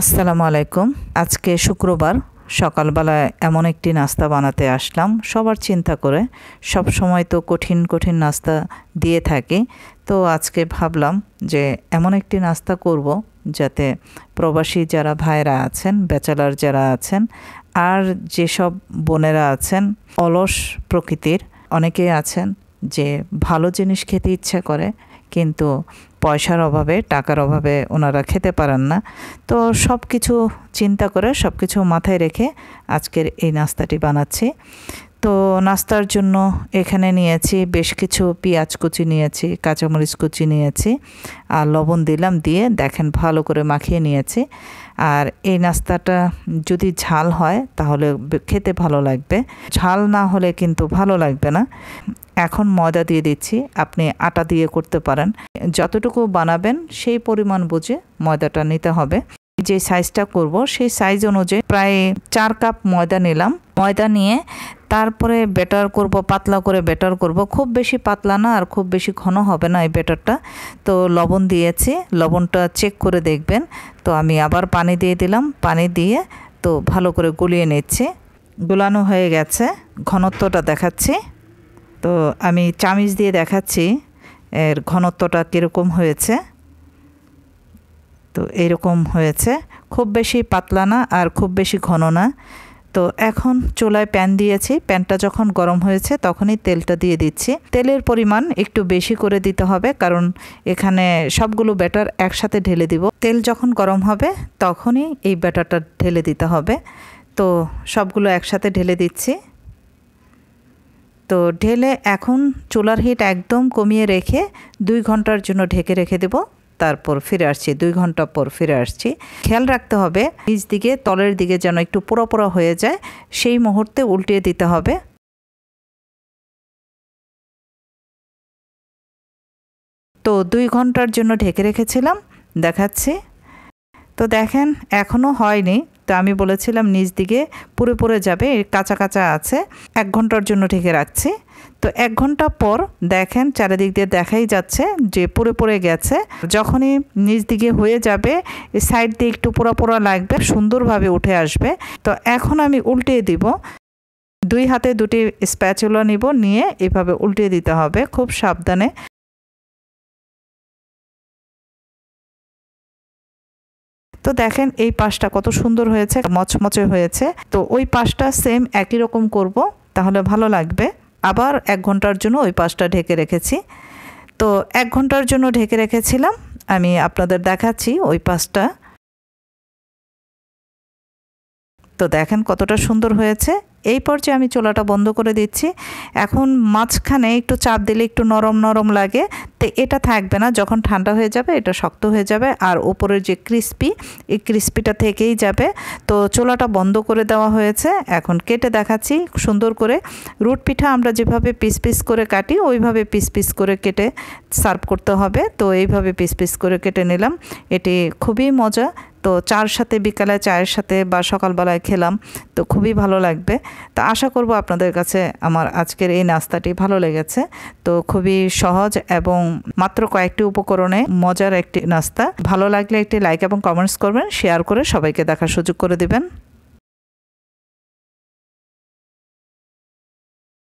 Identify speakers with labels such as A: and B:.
A: আসসালামু আলাইকুম আজকে শুক্রবার সকালবেলায় এমন একটি নাস্তা বানাতে আসলাম সবার চিন্তা করে সব সময় তো কঠিন কঠিন নাস্তা দিয়ে থাকি তো আজকে ভাবলাম যে এমন একটি নাস্তা করব যাতে প্রবাসী যারা ভাইরা আছেন ব্যাচেলার যারা আছেন আর যেসব বোনেরা আছেন অলস প্রকৃতির অনেকেই আছেন যে ভালো জিনিস খেতে ইচ্ছা করে কিন্তু পয়সার অভাবে টাকার অভাবে ওনারা খেতে পারেন না তো সব কিছু চিন্তা করে সব কিছু মাথায় রেখে আজকের এই নাস্তাটি বানাচ্ছি তো নাস্তার জন্য এখানে নিয়েছি বেশ কিছু পেঁয়াজ কুচি নিয়েছি কাঁচামরিচ কুচি নিয়েছি আর লবণ দিলাম দিয়ে দেখেন ভালো করে মাখিয়ে নিয়েছি আর এই নাস্তাটা যদি ঝাল হয় তাহলে খেতে ভালো লাগবে ঝাল না হলে কিন্তু ভালো লাগবে না এখন ময়দা দিয়ে দিচ্ছি আপনি আটা দিয়ে করতে পারেন যতটুকু বানাবেন সেই পরিমাণ বুঝে ময়দাটা নিতে হবে যে সাইজটা করব সেই সাইজ অনুযায়ী প্রায় চার কাপ ময়দা নিলাম ময়দা নিয়ে তারপরে বেটার করব পাতলা করে বেটার করব খুব বেশি পাতলা না আর খুব বেশি ঘন হবে না এই বেটারটা তো লবণ দিয়েছি লবণটা চেক করে দেখবেন তো আমি আবার পানি দিয়ে দিলাম পানি দিয়ে তো ভালো করে গুলিয়ে নিচ্ছি গুলানো হয়ে গেছে ঘনত্বটা দেখাচ্ছি তো আমি চামিচ দিয়ে দেখাচ্ছি এর ঘনত্বটা কীরকম হয়েছে তো এরকম হয়েছে খুব বেশি পাতলা না আর খুব বেশি ঘন না তো এখন চুলায় প্যান দিয়েছি প্যানটা যখন গরম হয়েছে তখনই তেলটা দিয়ে দিচ্ছি তেলের পরিমাণ একটু বেশি করে দিতে হবে কারণ এখানে সবগুলো ব্যাটার একসাথে ঢেলে দিব তেল যখন গরম হবে তখনই এই ব্যাটারটা ঢেলে দিতে হবে তো সবগুলো একসাথে ঢেলে দিচ্ছি তো ঢেলে এখন চুলার হিট একদম কমিয়ে রেখে দুই ঘন্টার জন্য ঢেকে রেখে দেবো তারপর ফিরে আসছি দুই ঘন্টা পর ফিরে আসছি খেয়াল রাখতে হবে নিচ দিকে তলের দিকে যেন একটু পোড়া হয়ে যায় সেই মুহূর্তে উল্টিয়ে দিতে হবে তো দুই ঘন্টার জন্য ঢেকে রেখেছিলাম দেখাচ্ছি তো দেখেন এখনও হয়নি তো আমি বলেছিলাম নিচ দিকে পুরে পুরে যাবে কাঁচা কাঁচা আছে এক ঘন্টার জন্য ঢেকে রাখছি তো এক ঘন্টা পর দেখেন চারিদিক দিয়ে দেখাই যাচ্ছে যে পুরে পুরে গেছে যখনই নিচ দিকে হয়ে যাবে সাইড দিয়ে একটু পোড়া পোড়া লাগবে সুন্দরভাবে উঠে আসবে তো এখন আমি উল্টিয়ে দিব দুই হাতে দুটি স্প্যাচুলা নিব নিয়ে এভাবে উল্টিয়ে দিতে হবে খুব সাবধানে তো দেখেন এই পাশটা কত সুন্দর হয়েছে মচমচে হয়েছে তো ওই পাশটা সেম একই রকম করব তাহলে ভালো লাগবে আবার এক ঘন্টার জন্য ওই পাশটা ঢেকে রেখেছি তো এক ঘন্টার জন্য ঢেকে রেখেছিলাম আমি আপনাদের দেখাচ্ছি ওই পাশটা তো দেখেন কতটা সুন্দর হয়েছে এই পর্যায়ে আমি চোলাটা বন্ধ করে দিচ্ছি এখন মাঝখানে একটু চাপ দিলে একটু নরম নরম লাগে তো এটা থাকবে না যখন ঠান্ডা হয়ে যাবে এটা শক্ত হয়ে যাবে আর ওপরের যে ক্রিস্পি এই ক্রিস্পিটা থেকেই যাবে তো চোলাটা বন্ধ করে দেওয়া হয়েছে এখন কেটে দেখাচ্ছি সুন্দর করে রুট পিঠা আমরা যেভাবে পিস পিস করে কাটি ওইভাবে পিস পিস করে কেটে সার্ভ করতে হবে তো এইভাবে পিস পিস করে কেটে নিলাম এটি খুবই মজা তো চার সাথে বিকালে চায়ের সাথে বা সকালবেলায় খেলাম তো খুবই ভালো লাগবে তো আশা করব আপনাদের কাছে আমার আজকের এই নাস্তাটি ভালো লেগেছে তো খুবই সহজ এবং মাত্র কয়েকটি উপকরণে মজার একটি নাস্তা ভালো লাগলে একটি লাইক এবং কমেন্টস করবেন শেয়ার করে সবাইকে দেখার সুযোগ করে দেবেন